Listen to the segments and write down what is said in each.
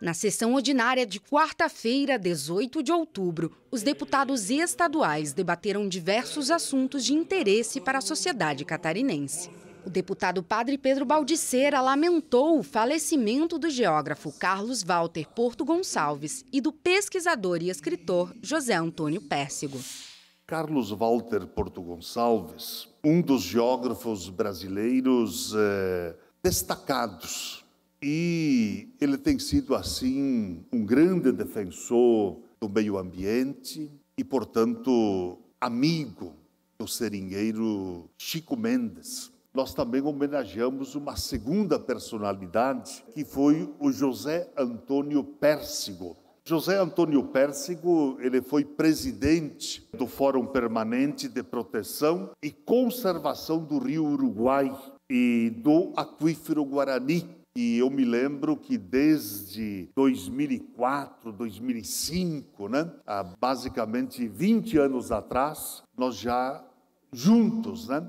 Na sessão ordinária de quarta-feira, 18 de outubro, os deputados estaduais debateram diversos assuntos de interesse para a sociedade catarinense. O deputado Padre Pedro Baldiceira lamentou o falecimento do geógrafo Carlos Walter Porto Gonçalves e do pesquisador e escritor José Antônio Pérsigo. Carlos Walter Porto Gonçalves, um dos geógrafos brasileiros eh, destacados e ele tem sido, assim, um grande defensor do meio ambiente e, portanto, amigo do seringueiro Chico Mendes. Nós também homenageamos uma segunda personalidade, que foi o José Antônio Pérsigo. José Antônio Pérsigo, ele foi presidente do Fórum Permanente de Proteção e Conservação do Rio Uruguai e do Aquífero Guarani, e eu me lembro que desde 2004, 2005, né, basicamente 20 anos atrás, nós já juntos, né,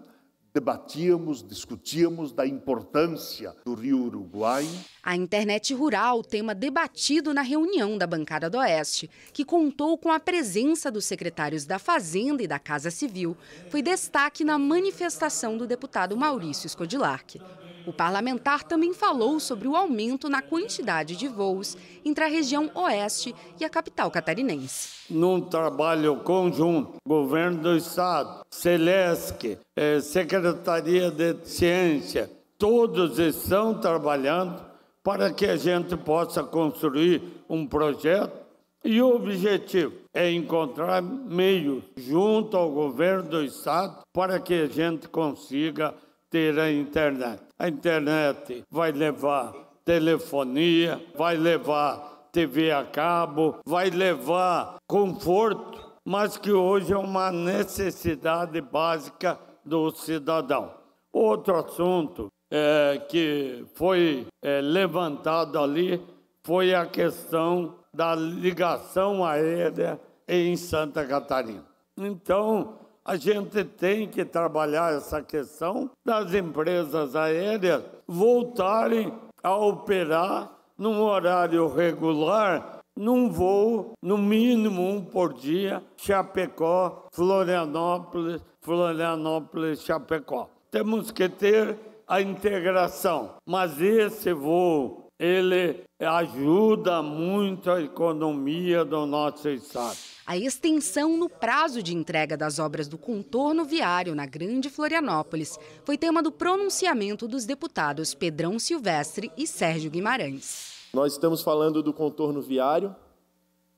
Debatíamos, discutíamos da importância do Rio Uruguai. A internet rural, tema debatido na reunião da bancada do Oeste, que contou com a presença dos secretários da Fazenda e da Casa Civil, foi destaque na manifestação do deputado Maurício Scodilac. O parlamentar também falou sobre o aumento na quantidade de voos entre a região oeste e a capital catarinense. Num trabalho conjunto, governo do estado, Celesc, é, Secretaria de Ciência, todos estão trabalhando para que a gente possa construir um projeto e o objetivo é encontrar meios junto ao governo do estado para que a gente consiga ter a internet. A internet vai levar telefonia, vai levar TV a cabo, vai levar conforto, mas que hoje é uma necessidade básica do cidadão. Outro assunto é, que foi é, levantado ali foi a questão da ligação aérea em Santa Catarina. Então, a gente tem que trabalhar essa questão das empresas aéreas voltarem a operar num horário regular, num voo, no mínimo um por dia, Chapecó, Florianópolis, Florianópolis Chapecó. Temos que ter a integração, mas esse voo ele ajuda muito a economia do nosso estado. A extensão no prazo de entrega das obras do contorno viário na Grande Florianópolis foi tema do pronunciamento dos deputados Pedrão Silvestre e Sérgio Guimarães. Nós estamos falando do contorno viário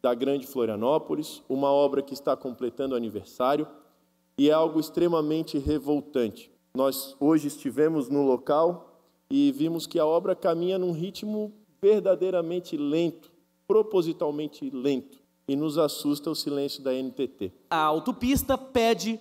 da Grande Florianópolis, uma obra que está completando aniversário e é algo extremamente revoltante. Nós hoje estivemos no local e vimos que a obra caminha num ritmo verdadeiramente lento, propositalmente lento, e nos assusta o silêncio da NTT. A autopista pede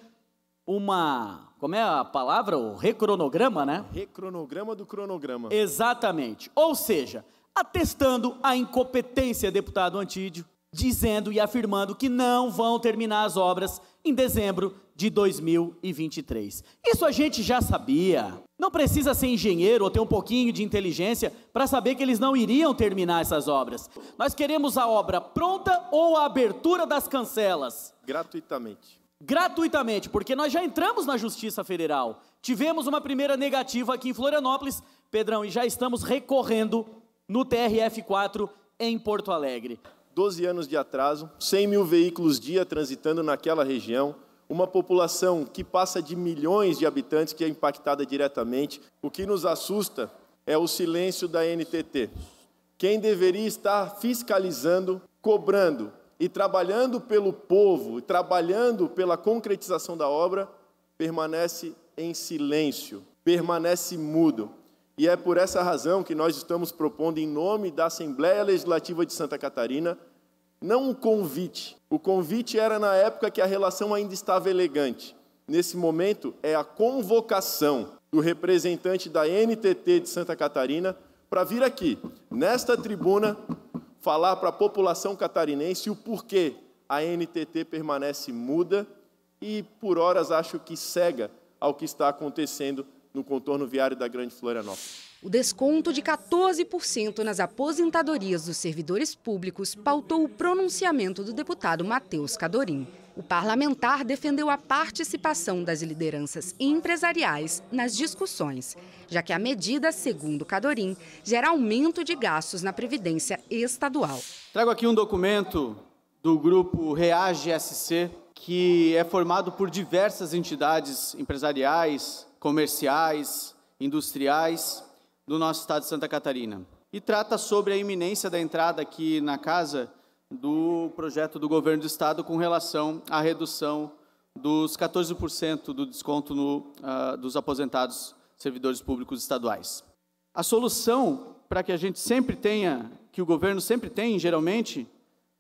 uma. Como é a palavra? O recronograma, né? Recronograma do cronograma. Exatamente. Ou seja, atestando a incompetência, deputado Antídio, dizendo e afirmando que não vão terminar as obras em dezembro de 2023. Isso a gente já sabia. Não precisa ser engenheiro ou ter um pouquinho de inteligência para saber que eles não iriam terminar essas obras. Nós queremos a obra pronta ou a abertura das cancelas? Gratuitamente. Gratuitamente, porque nós já entramos na Justiça Federal. Tivemos uma primeira negativa aqui em Florianópolis, Pedrão, e já estamos recorrendo no TRF4 em Porto Alegre. 12 anos de atraso, 100 mil veículos dia transitando naquela região, uma população que passa de milhões de habitantes que é impactada diretamente. O que nos assusta é o silêncio da NTT. Quem deveria estar fiscalizando, cobrando e trabalhando pelo povo, trabalhando pela concretização da obra, permanece em silêncio, permanece mudo. E é por essa razão que nós estamos propondo, em nome da Assembleia Legislativa de Santa Catarina, não um convite. O convite era na época que a relação ainda estava elegante. Nesse momento, é a convocação do representante da NTT de Santa Catarina para vir aqui, nesta tribuna, falar para a população catarinense o porquê a NTT permanece muda e, por horas, acho que cega ao que está acontecendo no contorno viário da Grande Florianópolis. O desconto de 14% nas aposentadorias dos servidores públicos pautou o pronunciamento do deputado Matheus Cadorim. O parlamentar defendeu a participação das lideranças empresariais nas discussões, já que a medida, segundo Cadorim, gera aumento de gastos na Previdência Estadual. Trago aqui um documento do grupo Reage SC, que é formado por diversas entidades empresariais, comerciais, industriais do nosso estado de Santa Catarina. E trata sobre a iminência da entrada aqui na casa do projeto do governo do estado com relação à redução dos 14% do desconto no, uh, dos aposentados servidores públicos estaduais. A solução para que a gente sempre tenha, que o governo sempre tem, geralmente,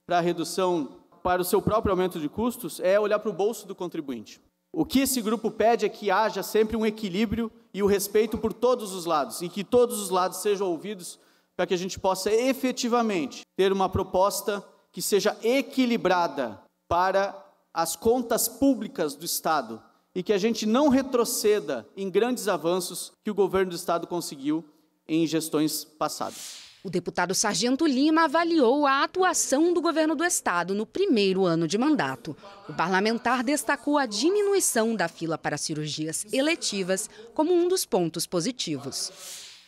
para a redução, para o seu próprio aumento de custos, é olhar para o bolso do contribuinte. O que esse grupo pede é que haja sempre um equilíbrio e o respeito por todos os lados, e que todos os lados sejam ouvidos para que a gente possa efetivamente ter uma proposta que seja equilibrada para as contas públicas do Estado e que a gente não retroceda em grandes avanços que o governo do Estado conseguiu em gestões passadas. O deputado Sargento Lima avaliou a atuação do governo do estado no primeiro ano de mandato. O parlamentar destacou a diminuição da fila para cirurgias eletivas como um dos pontos positivos.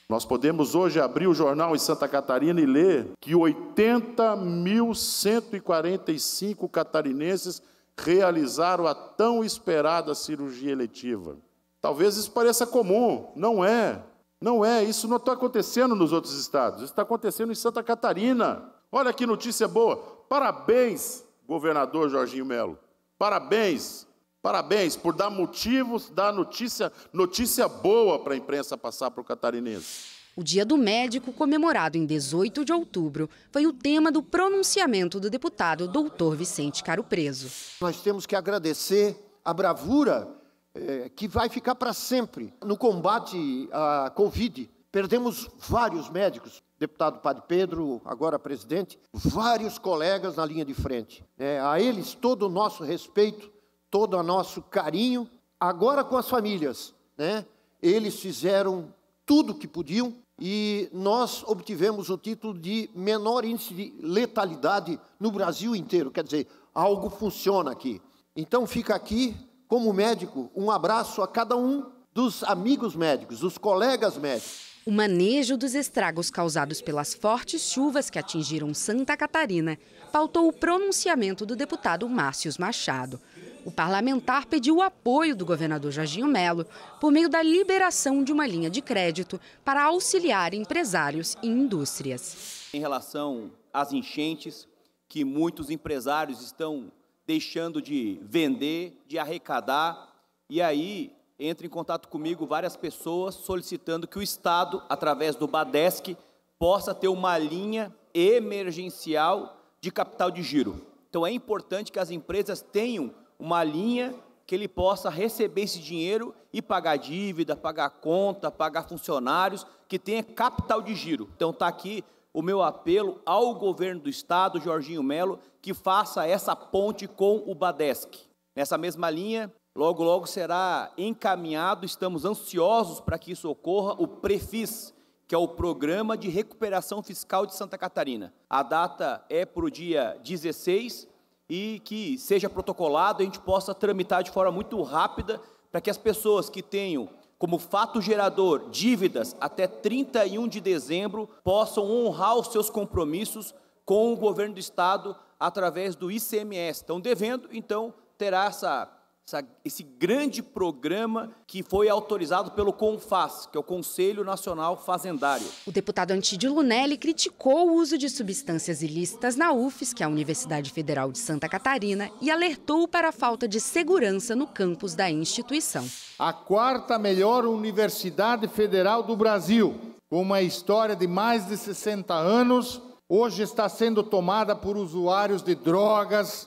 Nós podemos hoje abrir o jornal em Santa Catarina e ler que 80.145 catarinenses realizaram a tão esperada cirurgia eletiva. Talvez isso pareça comum, não é. Não é, isso não está acontecendo nos outros estados, isso está acontecendo em Santa Catarina. Olha que notícia boa. Parabéns, governador Jorginho Melo. Parabéns, parabéns por dar motivos, dar notícia, notícia boa para a imprensa passar para o catarinense. O Dia do Médico, comemorado em 18 de outubro, foi o tema do pronunciamento do deputado doutor Vicente Caro Preso. Nós temos que agradecer a bravura eh, que vai ficar para sempre no combate à Covid. Perdemos vários médicos, deputado Padre Pedro, agora presidente, vários colegas na linha de frente. É, a eles todo o nosso respeito, todo o nosso carinho. Agora com as famílias, né? Eles fizeram tudo o que podiam e nós obtivemos o título de menor índice de letalidade no Brasil inteiro. Quer dizer, algo funciona aqui. Então fica aqui como médico, um abraço a cada um dos amigos médicos, dos colegas médicos. O manejo dos estragos causados pelas fortes chuvas que atingiram Santa Catarina pautou o pronunciamento do deputado Márcio Machado. O parlamentar pediu o apoio do governador Jorginho Melo por meio da liberação de uma linha de crédito para auxiliar empresários e indústrias. Em relação às enchentes, que muitos empresários estão deixando de vender, de arrecadar. E aí entra em contato comigo várias pessoas solicitando que o Estado, através do Badesc, possa ter uma linha emergencial de capital de giro. Então é importante que as empresas tenham uma linha que ele possa receber esse dinheiro e pagar dívida, pagar conta, pagar funcionários, que tenha capital de giro. Então está aqui o meu apelo ao governo do estado, Jorginho Melo, que faça essa ponte com o Badesc. Nessa mesma linha, logo logo será encaminhado, estamos ansiosos para que isso ocorra, o Prefis, que é o Programa de Recuperação Fiscal de Santa Catarina. A data é para o dia 16 e que seja protocolado, a gente possa tramitar de forma muito rápida para que as pessoas que tenham como fato gerador dívidas até 31 de dezembro possam honrar os seus compromissos com o governo do estado através do ICMS. Estão devendo, então terá essa essa, esse grande programa que foi autorizado pelo CONFAS, que é o Conselho Nacional Fazendário. O deputado Antídio Lunelli criticou o uso de substâncias ilícitas na UFES, que é a Universidade Federal de Santa Catarina, e alertou para a falta de segurança no campus da instituição. A quarta melhor universidade federal do Brasil, com uma história de mais de 60 anos, hoje está sendo tomada por usuários de drogas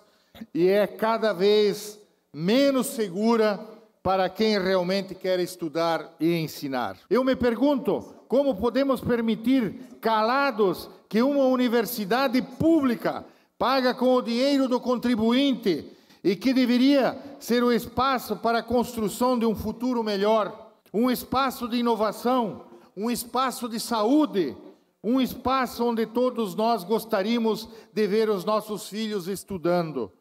e é cada vez menos segura para quem realmente quer estudar e ensinar. Eu me pergunto como podemos permitir calados que uma universidade pública paga com o dinheiro do contribuinte e que deveria ser o espaço para a construção de um futuro melhor, um espaço de inovação, um espaço de saúde, um espaço onde todos nós gostaríamos de ver os nossos filhos estudando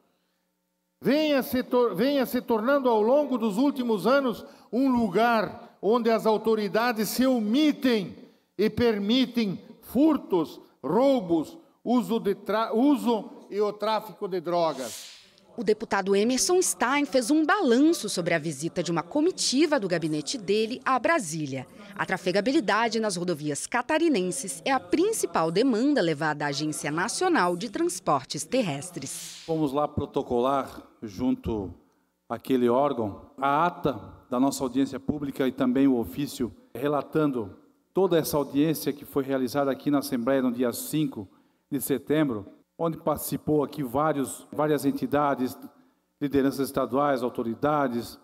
venha se, venha se tornando ao longo dos últimos anos um lugar onde as autoridades se omitem e permitem furtos, roubos, uso, de uso e o tráfico de drogas. O deputado Emerson Stein fez um balanço sobre a visita de uma comitiva do gabinete dele à Brasília. A trafegabilidade nas rodovias catarinenses é a principal demanda levada à Agência Nacional de Transportes Terrestres. Vamos lá protocolar, junto àquele órgão, a ata da nossa audiência pública e também o ofício relatando toda essa audiência que foi realizada aqui na Assembleia no dia 5 de setembro onde participou aqui vários, várias entidades, lideranças estaduais, autoridades,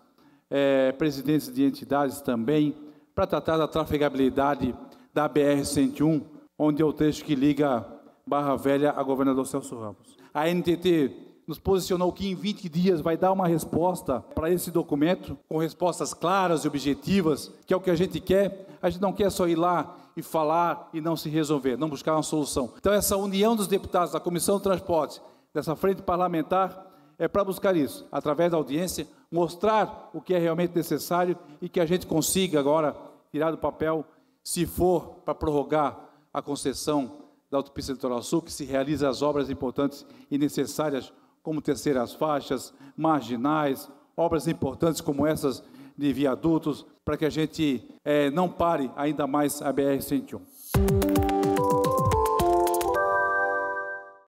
é, presidentes de entidades também, para tratar da trafegabilidade da BR-101, onde é o trecho que liga Barra Velha a Governador Celso Ramos. A NTT nos posicionou que em 20 dias vai dar uma resposta para esse documento, com respostas claras e objetivas, que é o que a gente quer. A gente não quer só ir lá e falar e não se resolver, não buscar uma solução. Então, essa união dos deputados da Comissão de Transportes, dessa frente parlamentar, é para buscar isso, através da audiência, mostrar o que é realmente necessário e que a gente consiga agora tirar do papel, se for para prorrogar a concessão da Autopista Litoral Sul, que se realiza as obras importantes e necessárias, como terceiras faixas, marginais, obras importantes como essas de viadutos, para que a gente é, não pare ainda mais a BR-101.